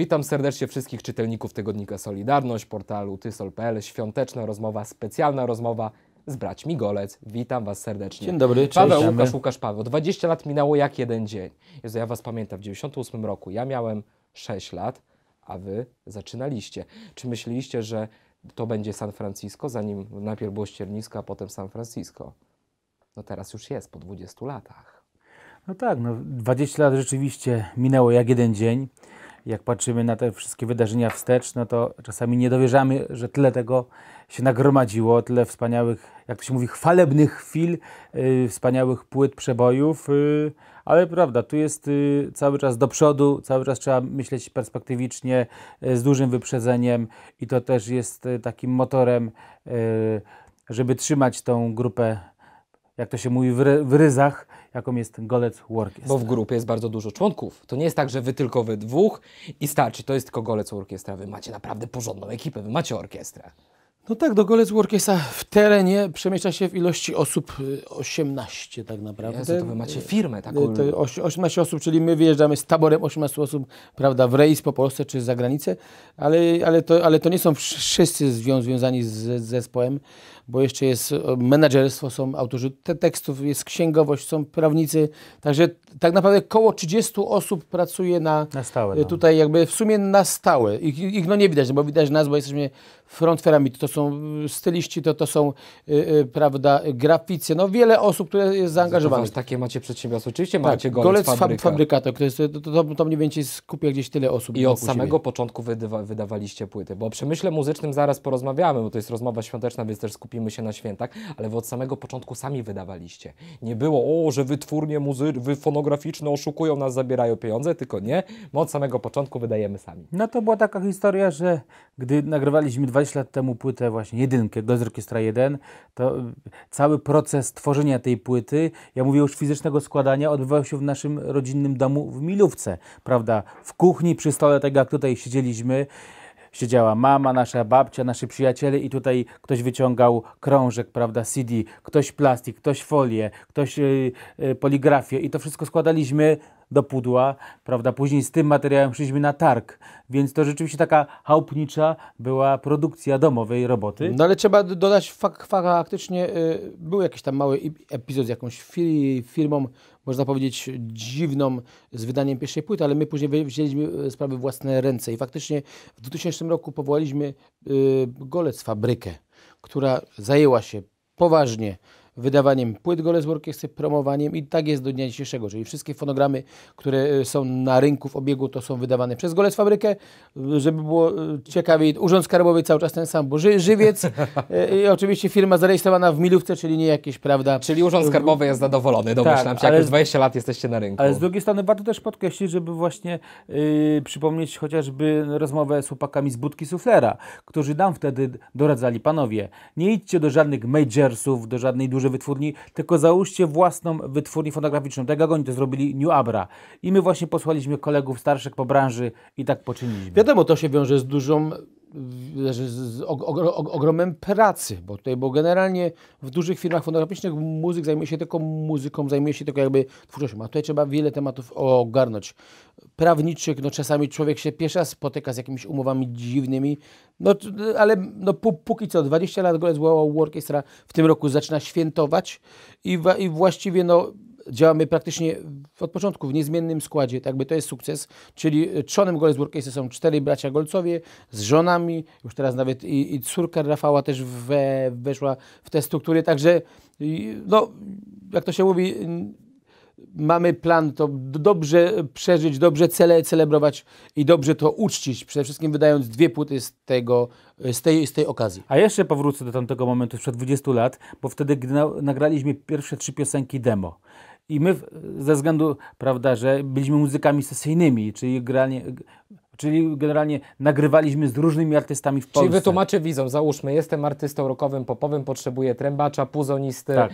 Witam serdecznie wszystkich czytelników tygodnika Solidarność, portalu tysol.pl, świąteczna rozmowa, specjalna rozmowa z braćmi Golec. Witam Was serdecznie. Dzień dobry, cześć. Paweł, Łukasz, Łukasz, Łukasz Paweł. 20 lat minęło jak jeden dzień. Jezu, ja Was pamiętam, w 98 roku ja miałem 6 lat, a Wy zaczynaliście. Czy myśleliście, że to będzie San Francisco, zanim najpierw było ściernisko, a potem San Francisco? No teraz już jest, po 20 latach. No tak, no 20 lat rzeczywiście minęło jak jeden dzień jak patrzymy na te wszystkie wydarzenia wstecz, no to czasami nie dowierzamy, że tyle tego się nagromadziło, tyle wspaniałych, jak to się mówi, chwalebnych chwil, yy, wspaniałych płyt przebojów, yy, ale prawda, tu jest yy, cały czas do przodu, cały czas trzeba myśleć perspektywicznie, y, z dużym wyprzedzeniem i to też jest y, takim motorem y, żeby trzymać tą grupę jak to się mówi w, ry w ryzach, jaką jest golec orkiestra. Bo w grupie jest bardzo dużo członków. To nie jest tak, że wy tylko wy dwóch i starczy. To jest tylko golec orkiestra. Wy macie naprawdę porządną ekipę, wy macie orkiestrę. No tak, do Golec Workesa w terenie przemieszcza się w ilości osób 18 y, tak naprawdę. Jezu, to wy macie y, firmę taką. 18 y, osób, czyli my wyjeżdżamy z taborem 18 osób, prawda, w rejs po Polsce czy za granicę, ale, ale, to, ale to nie są wszyscy związani z, zespołem, bo jeszcze jest menedżerstwo, są autorzy te tekstów, jest księgowość, są prawnicy, także tak naprawdę koło 30 osób pracuje na, na stałe, no. tutaj jakby w sumie na stałe. Ich, ich no nie widać, no bo widać nas, bo jesteśmy front to są y, styliści, to, to są, yy, prawda, graficy, no wiele osób, które jest zaangażowanych. Takie macie przedsiębiorstwo, oczywiście tak, macie golec, golec fabryka. fabrykator, jest, to, to, to mniej więcej skupia gdzieś tyle osób. I od samego siebie. początku wydawa wydawaliście płyty, bo o przemyśle muzycznym zaraz porozmawiamy, bo to jest rozmowa świąteczna, więc też skupimy się na świętach, ale wy od samego początku sami wydawaliście. Nie było, o, że wytwórnie muzy wy fonograficzne oszukują nas, zabierają pieniądze, tylko nie, my od samego początku wydajemy sami. No to była taka historia, że gdy nagrywaliśmy dwa 20 lat temu płytę właśnie jedynkę, do Orchestra 1, to y, cały proces tworzenia tej płyty, ja mówię już fizycznego składania, odbywał się w naszym rodzinnym domu w Milówce, prawda? W kuchni przy stole tak jak tutaj siedzieliśmy, siedziała mama, nasza babcia, nasi przyjaciele i tutaj ktoś wyciągał krążek, prawda, CD, ktoś plastik, ktoś folię, ktoś yy, poligrafię i to wszystko składaliśmy do pudła, prawda? Później z tym materiałem szliśmy na targ, więc to rzeczywiście taka chałupnicza była produkcja domowej roboty. No ale trzeba dodać, fakt, faktycznie y, był jakiś tam mały epizod z jakąś firmą, można powiedzieć, dziwną z wydaniem pierwszej płyty, ale my później wzięliśmy y, sprawy w własne ręce i faktycznie w 2000 roku powołaliśmy y, Golec Fabrykę, która zajęła się poważnie wydawaniem płyt z Orkiestry, promowaniem i tak jest do dnia dzisiejszego, czyli wszystkie fonogramy, które e, są na rynku w obiegu, to są wydawane przez z Fabrykę, żeby było e, ciekawie Urząd Skarbowy cały czas ten sam, bo ży, żywiec e, i oczywiście firma zarejestrowana w milówce, czyli nie jakieś, prawda? Czyli Urząd Skarbowy jest zadowolony, tak, domyślam tak, się, jak ale, już 20 lat jesteście na rynku. Ale z drugiej strony warto też podkreślić, żeby właśnie yy, przypomnieć chociażby rozmowę z chłopakami z Budki Suflera, którzy nam wtedy doradzali, panowie, nie idźcie do żadnych majorsów, do żadnej dużej dużej wytwórni, tylko załóżcie własną wytwórnię fotograficzną. Tak jak oni to zrobili New Abra. I my właśnie posłaliśmy kolegów starszych po branży i tak poczyniliśmy. Wiadomo, to się wiąże z dużą znaczy z ogromem pracy, bo tutaj, bo generalnie w dużych firmach fotograficznych muzyk zajmuje się tylko muzyką, zajmuje się tylko jakby twórczością, a tutaj trzeba wiele tematów ogarnąć. Prawniczych, no czasami człowiek się piesza, spotyka z jakimiś umowami dziwnymi, no ale no póki co, 20 lat Golec Wow Orkiestra w tym roku zaczyna świętować i, i właściwie no działamy praktycznie od początku w niezmiennym składzie, tak by to jest sukces, czyli trzonem Goldsburg Cases są cztery bracia Golcowie z żonami, już teraz nawet i, i córka Rafała też we, weszła w te struktury, także no, jak to się mówi, mamy plan to dobrze przeżyć, dobrze cele celebrować i dobrze to uczcić, przede wszystkim wydając dwie płyty z, tego, z, tej, z tej okazji. A jeszcze powrócę do tamtego momentu sprzed 20 lat, bo wtedy gdy nagraliśmy pierwsze trzy piosenki demo. I my ze względu, prawda, że byliśmy muzykami sesyjnymi, czyli granie, czyli generalnie nagrywaliśmy z różnymi artystami w Polsce. Czyli wytłumaczę widzom, załóżmy, jestem artystą rockowym, popowym, potrzebuję trębacza, puzonisty, tak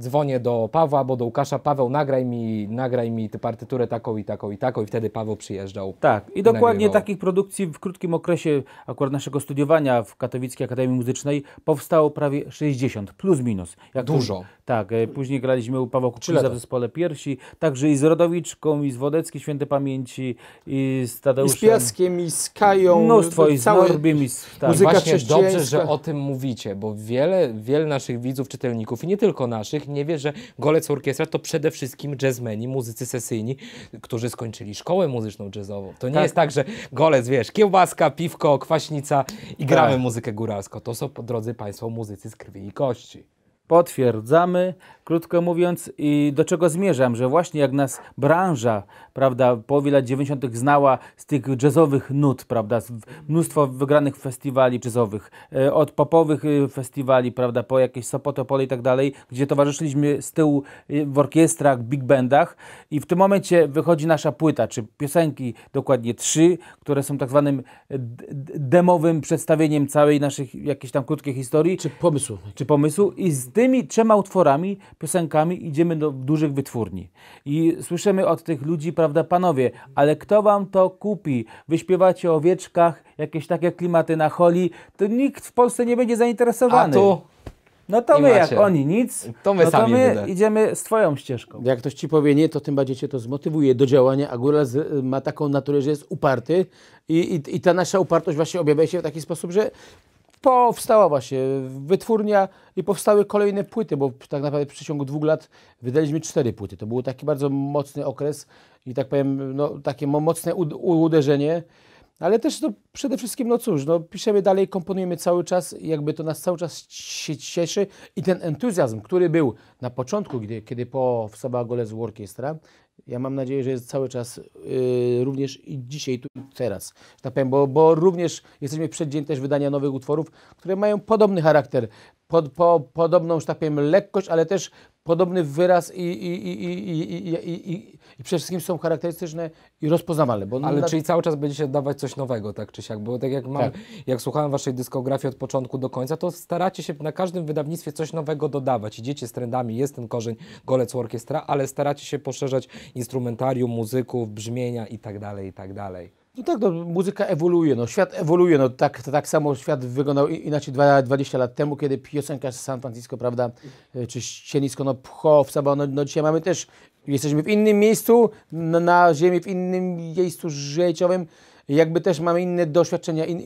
dzwonię do Pawła, bo do Łukasza, Paweł, nagraj mi, nagraj mi tę partyturę taką i taką i taką i wtedy Paweł przyjeżdżał. Tak, i, dokładnie nagrywał. takich produkcji w krótkim okresie akurat naszego studiowania w Katowickiej Akademii Muzycznej powstało prawie 60, plus minus. Jak Dużo. tak, e, później graliśmy u Pawła Kuczyza w zespole Piersi, także i z Rodowiczką, i z Wodecki Świętej Pamięci, i z Tadeuszem. I z Piaskiem, i z Kają. Mnóstwo, no, i z całe... Norbim, i z... Tak. Muzyka Właśnie dobrze, że o tym mówicie, bo wiele, wiele naszych widzów, czytelników i nie tylko naszych, nie wie, że Golec Orkiestra to przede wszystkim jazzmeni, muzycy sesyjni, którzy skończyli szkołę muzyczną jazzową. To nie tak. jest tak, że Golec, wiesz, kiełbaska, piwko, kwaśnica i gramy tak. muzykę góralską. To są, drodzy Państwo, muzycy z krwi i kości. Potwierdzamy, krótko mówiąc, i do czego zmierzam, że właśnie jak nas branża, prawda, połowie lat 90. znała z tych jazzowych nut, prawda, mnóstwo wygranych festiwali jazzowych, e, od popowych e, festiwali, prawda, po jakieś Sopotopole i tak dalej, gdzie towarzyszyliśmy z tyłu e, w orkiestrach, big bandach i w tym momencie wychodzi nasza płyta, czy piosenki, dokładnie trzy, które są tak zwanym demowym przedstawieniem całej naszych jakiejś tam krótkiej historii. Czy pomysłu. Czy pomysłu i z tymi trzema utworami, piosenkami idziemy do dużych wytwórni. I słyszymy od tych ludzi, prawda, panowie, ale kto wam to kupi? Wyśpiewacie o wieczkach, jakieś takie klimaty na holi, to nikt w Polsce nie będzie zainteresowany. A tu? No to I my, macie. jak oni nic, to my, no to my wyda. idziemy swoją ścieżką. Jak ktoś ci powie nie, to tym bardziej cię to zmotywuje do działania, a góra y, ma taką naturę, że jest uparty i, i, i ta nasza upartość właśnie objawia się w taki sposób, że powstała właśnie wytwórnia i powstały kolejne płyty, bo tak naprawdę w przeciągu dwóch lat wydaliśmy cztery płyty. To był taki bardzo mocny okres i tak powiem, no, takie mocne uderzenie. Ale też no, przede wszystkim, no cóż, no, piszemy dalej, komponujemy cały czas, jakby to nas cały czas się cieszy i ten entuzjazm, który był na początku, gdy, kiedy powstawała z Orkiestra, ja mam nadzieję, że jest cały czas yy, również i dzisiaj, tu teraz, tak powiem, bo, bo również jesteśmy przed przeddzień też wydania nowych utworów, które mają podobny charakter pod, po, podobną, że tak powiem, lekkość, ale też podobny wyraz i, i, i, i, i, i, i przede wszystkim są charakterystyczne i rozpoznawalne. Ale na... czyli cały czas będziecie dawać coś nowego, tak czy siak, bo tak jak mam, tak. jak słuchałem waszej dyskografii od początku do końca, to staracie się na każdym wydawnictwie coś nowego dodawać. Idziecie z trendami, jest ten korzeń Golec Orkiestra, ale staracie się poszerzać instrumentarium, muzyków, brzmienia i tak dalej, i tak dalej. No tak, no, muzyka ewoluuje, no, świat ewoluuje. No, tak, tak samo świat wyglądał inaczej 20 lat temu, kiedy piosenka z San Francisco, prawda, e, czy cienisko, no Pcho, Saba, no, no dzisiaj mamy też, jesteśmy w innym miejscu, na, na ziemi, w innym miejscu życiowym jakby też mamy inne doświadczenia, in,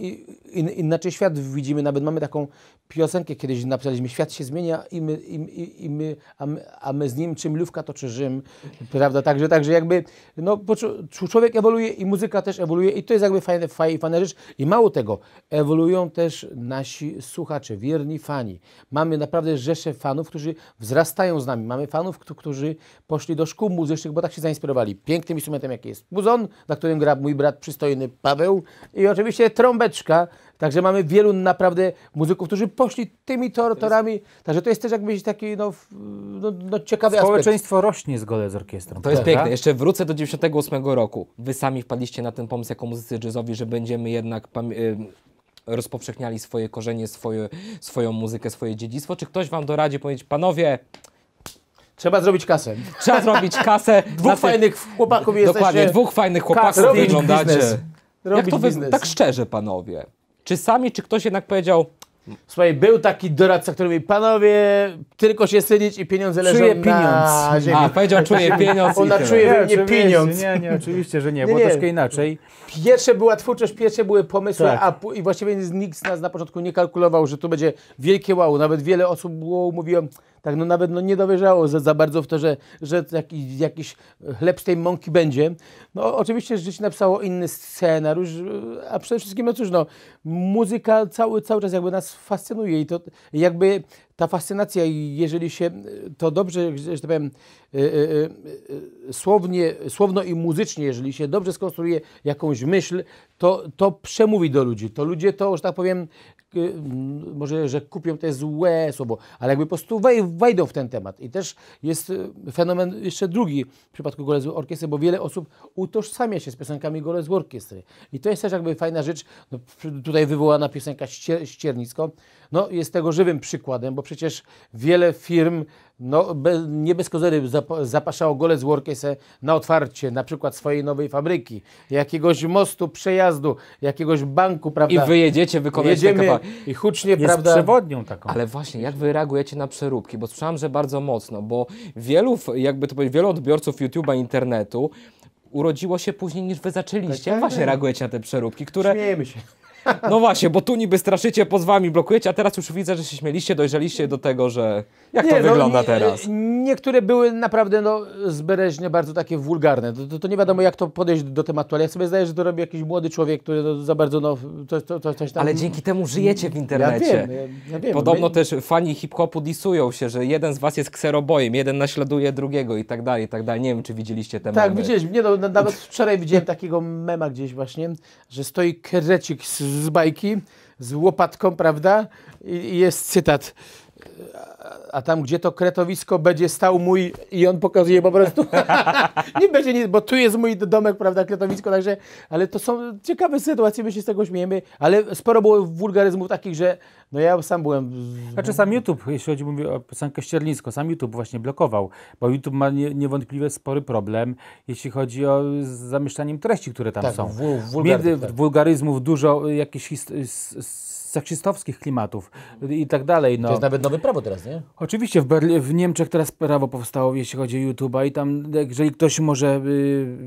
in, inaczej świat widzimy, nawet mamy taką piosenkę kiedyś napisaliśmy, świat się zmienia i my, i, i, i my, a, my a, my, z nim czym lówka to czy Rzym, prawda, także, także jakby no, człowiek ewoluuje i muzyka też ewoluuje i to jest jakby fajne, fajne, fajna rzecz i mało tego, ewoluują też nasi słuchacze, wierni fani. Mamy naprawdę rzesze fanów, którzy wzrastają z nami, mamy fanów, którzy poszli do szkół muzycznych, bo tak się zainspirowali pięknym instrumentem jaki jest buzon, na którym gra mój brat przystojny Paweł. I oczywiście trąbeczka. Także mamy wielu naprawdę muzyków, którzy poszli tymi tor, torami. Także to jest też jakbyś taki no, no, no ciekawy Społeczeństwo aspekt. rośnie zgodnie z orkiestrą. To jest piękne. Jeszcze wrócę do 98 roku. Wy sami wpadliście na ten pomysł jako muzycy jazzowi, że będziemy jednak y, rozpowszechniali swoje korzenie, swoje, swoją muzykę, swoje dziedzictwo. Czy ktoś wam doradzi powiedzieć, panowie, Trzeba zrobić kasę. Trzeba zrobić kasę. dwóch fajnych chłopaków jesteście. Dokładnie, dwóch fajnych chłopaków Kas, wyglądacie. Biznes robić Jak to biznes. Tak szczerze, panowie. Czy sami, czy ktoś jednak powiedział, Słuchaj, był taki doradca, który mówi, panowie, tylko się sydzić i pieniądze leżą czuję pieniądz. na ziemi. A, powiedział, czuję tak. pieniądz. Ona czuje nie, nie pieniądz. Nie, nie, oczywiście, że nie, było troszkę inaczej. Pierwsze była twórczość, pierwsze były pomysły, tak. a i właściwie nikt z nas na początku nie kalkulował, że tu będzie wielkie wow. Nawet wiele osób było, mówiło, tak no nawet no, nie dowierzało za, za bardzo w to, że, że taki, jakiś chleb z tej mąki będzie. No oczywiście życie napisało inny scenariusz, a przede wszystkim, no cóż, no, muzyka cały, cały czas jakby nas fascynuje i to jakby ta fascynacja, jeżeli się to dobrze, że tak powiem, e, e, e, słownie, słowno i muzycznie, jeżeli się dobrze skonstruuje jakąś myśl, to, to przemówi do ludzi. To ludzie to, że tak powiem, Y, może, że kupią te złe słowo, ale jakby po prostu wejdą w ten temat. I też jest y, fenomen jeszcze drugi w przypadku z Orkiestry, bo wiele osób utożsamia się z piosenkami z Orkiestry. I to jest też jakby fajna rzecz, no, tutaj wywołana piosenka Ścier Ściernisko, no jest tego żywym przykładem, bo przecież wiele firm no, be, nie bez kozery zap, gole golec Workese na otwarcie na przykład swojej nowej fabryki, jakiegoś mostu, przejazdu, jakiegoś banku, prawda? I wyjedziecie wykonać Jedziemy i hucznie, Jest prawda? przewodnią taką. Ale właśnie, jak wy reagujecie na przeróbki? Bo słyszałem, że bardzo mocno, bo wielu, jakby to powiedzieć, wielu odbiorców YouTube'a, internetu urodziło się później niż wy zaczęliście. Tak, tak, Właśnie reagujecie na te przeróbki, które... Śmiejemy się. No właśnie, bo tu niby straszycie, pozwami blokujecie, a teraz już widzę, że się śmieliście, dojrzeliście do tego, że jak nie, to no, wygląda nie, teraz. Niektóre były naprawdę no, zbereźnie, bardzo takie wulgarne. To, to, to, nie wiadomo, jak to podejść do tematu, ale ja sobie zdaję, że to robi jakiś młody człowiek, który za bardzo no, coś, to, to, coś tam... Ale dzięki temu żyjecie w internecie. Ja wiem, ja, ja wiem. Podobno My... też fani hip-hopu disują się, że jeden z was jest kserobojem, jeden naśladuje drugiego i tak dalej, i tak dalej. Nie wiem, czy widzieliście te Tak, memy. widzieliśmy. Nie, no, nawet wczoraj widziałem takiego mema gdzieś właśnie, że stoi krecik z z bajki, z łopatką, prawda? I jest cytat a tam, gdzie to kretowisko będzie stał mój i on pokazuje po prostu, nie będzie nic, bo tu jest mój domek, prawda, kretowisko, także, ale to są ciekawe sytuacje, my się z tego śmiejemy, ale sporo było wulgaryzmów takich, że no ja sam byłem... Znaczy sam YouTube, jeśli chodzi o piosenkę Ścierlińską, sam YouTube właśnie blokował, bo YouTube ma niewątpliwie spory problem, jeśli chodzi o zamieszczaniem treści, które tam tak, są. Wul wulgaryzm, Między tak. wulgaryzmów dużo y, jakichś seksistowskich klimatów i tak dalej. No. To jest nawet nowe prawo teraz, nie? Oczywiście w, Berli w Niemczech teraz prawo powstało, jeśli chodzi o YouTube'a i tam, jeżeli ktoś może y,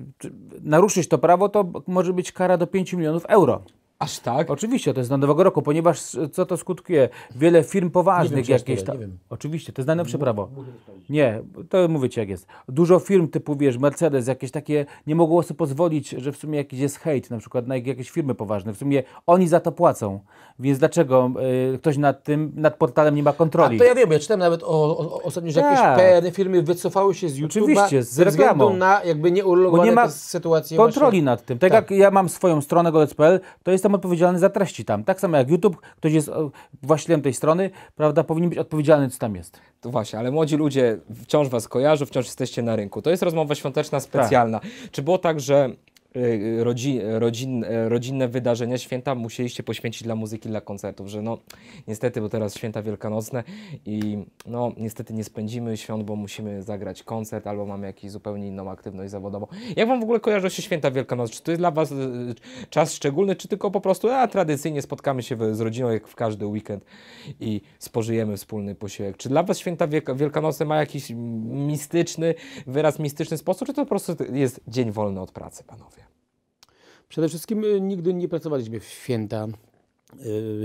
naruszyć to prawo, to może być kara do 5 milionów euro. Aż tak? Oczywiście, to jest na nowego roku, ponieważ e, co to skutkuje? Wiele firm poważnych wiem, jakieś tam. Oczywiście, to jest najlepsze prawo. Nie, to mówicie jak jest. Dużo firm typu, wiesz, Mercedes, jakieś takie, nie mogło sobie pozwolić, że w sumie jakiś jest hejt, na przykład na jakieś firmy poważne. W sumie oni za to płacą. Więc dlaczego y, ktoś nad tym, nad portalem nie ma kontroli? A to ja wiem, ja czytałem nawet o, o, ostatnio, że jakieś tak. PR y firmy wycofały się z YouTube. Oczywiście, z ze na jakby nieuregulowane nie ma kontroli właśnie. nad tym. Tak, tak, jak ja mam swoją stronę golec.pl, to jestem jestem odpowiedzialny za treści tam. Tak samo jak YouTube, ktoś jest e, właścicielem tej strony, prawda, powinien być odpowiedzialny, co tam jest. To właśnie, ale młodzi ludzie wciąż Was kojarzą, wciąż jesteście na rynku. To jest rozmowa świąteczna tak. specjalna. Tak. Czy było tak, że Y, rodzi, rodzin, e, rodzinne wydarzenia, święta musieliście poświęcić dla muzyki, dla koncertów, że no niestety, bo teraz święta wielkanocne i no niestety nie spędzimy świąt, bo musimy zagrać koncert albo mamy jakąś zupełnie inną aktywność zawodową. Jak Wam w ogóle kojarzą się święta wielkanocne? Czy to jest dla Was y, czas szczególny, czy tylko po prostu a, tradycyjnie spotkamy się w, z rodziną jak w każdy weekend i spożyjemy wspólny posiłek? Czy dla Was święta wielkanocne ma jakiś mistyczny, wyraz mistyczny sposób, czy to po prostu jest dzień wolny od pracy, panowie? Przede wszystkim y, nigdy nie pracowaliśmy w święta.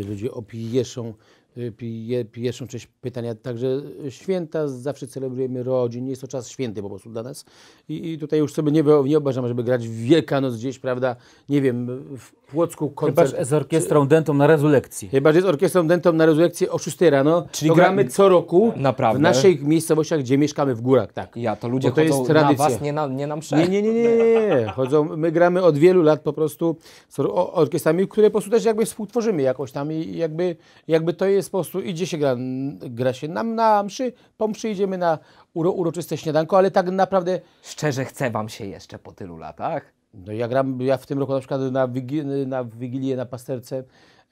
Y, ludzie opieszą Y, pierwszą część pytania. Także święta zawsze celebrujemy rodzin, jest to czas święty po prostu dla nas. I, i tutaj już sobie nie, nie żeby grać w Wielkanoc gdzieś, prawda, nie wiem, w Płocku koncert. Chyba, z orkiestrą czy, dentą na rezulekcji. Chyba, że z orkiestrą dentą na rezulekcji o 6 rano. Czyli gramy co roku naprawdę? w naszych miejscowościach, gdzie mieszkamy, w górach, tak. Ja, to ludzie to jest tradycja. na was, nie na, nie na msze. Nie, nie, nie, nie, nie, Chodzą, my gramy od wielu lat po prostu z orkiestrami, które po prostu też jakby współtworzymy jakoś tam i jakby, jakby to jest jest po prostu, idzie się gra, gra się nam na mszy, po mszy idziemy na uro, uroczyste śniadanko, ale tak naprawdę... Szczerze chce Wam się jeszcze po tylu latach? No ja gram, ja w tym roku na przykład na, wigi, na Wigilię na Pasterce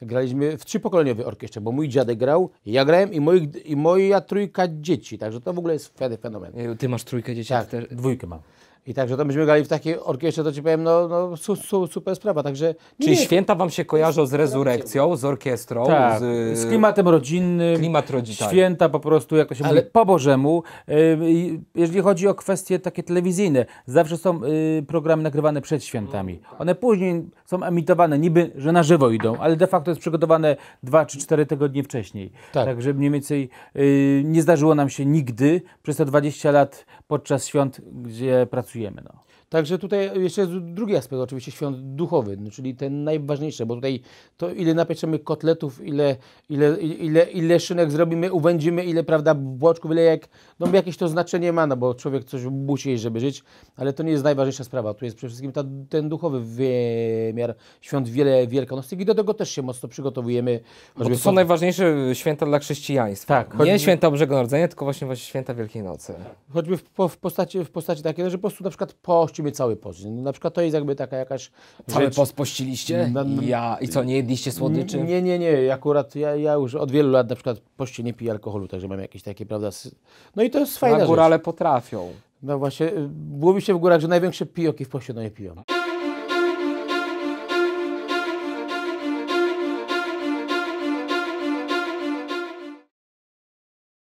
graliśmy w trzypokoleniowej orkiestrze, bo mój dziadek grał, ja grałem i, moi, i moja trójka dzieci, także to w ogóle jest fenomen. Ty masz trójkę dzieci? Tak, też... dwójkę mam. I także to będziemy grali w takiej orkiestrze, to ci powiem, no, no su, su, super sprawa, także... Czy nie, święta wam się kojarzą z rezurekcją, z orkiestrą? Tak, z, z klimatem rodzinnym. Klimat rodzinny. Tak. Święta po prostu, jak to się Ale... mówi, po Bożemu. Y, jeżeli chodzi o kwestie takie telewizyjne, zawsze są y, programy nagrywane przed świętami. One później są emitowane, niby, że na żywo idą, ale de facto jest przygotowane dwa czy cztery tygodnie wcześniej. Tak. Także mniej więcej y, nie zdarzyło nam się nigdy przez te 20 lat podczas świąt, gdzie pracujemy pracujemy. No. Także tutaj jeszcze jest drugi aspekt, oczywiście świąt duchowy, no, czyli ten najważniejszy, bo tutaj to ile napieczemy kotletów, ile, ile, ile, ile szynek zrobimy, uwędzimy, ile prawda błoczków, ile jak, no jakieś to znaczenie ma, no bo człowiek coś musi jeść, żeby żyć, ale to nie jest najważniejsza sprawa, tu jest przede wszystkim ta, ten duchowy wymiar świąt wiele wielkanocnych i do tego też się mocno przygotowujemy. Bo to są najważniejsze święta dla chrześcijaństwa, tak, choćby... nie święta Bożego Narodzenia, tylko właśnie, właśnie święta Wielkiej Nocy. Choćby w, w, postaci, w postaci takiej, że po prostu na przykład pościmy cały post. No, na przykład to jest jakby taka jakaś Cały rzecz... post pościliście? Ja. I co, nie jedliście słodyczy? Nie, nie, nie. Akurat ja, ja już od wielu lat na przykład poście nie piję alkoholu, także mam jakieś takie, prawda... No i to jest fajne. na górale rzecz. potrafią. No właśnie, y, mówi się w górach, że największe pijoki w poście no nie piją.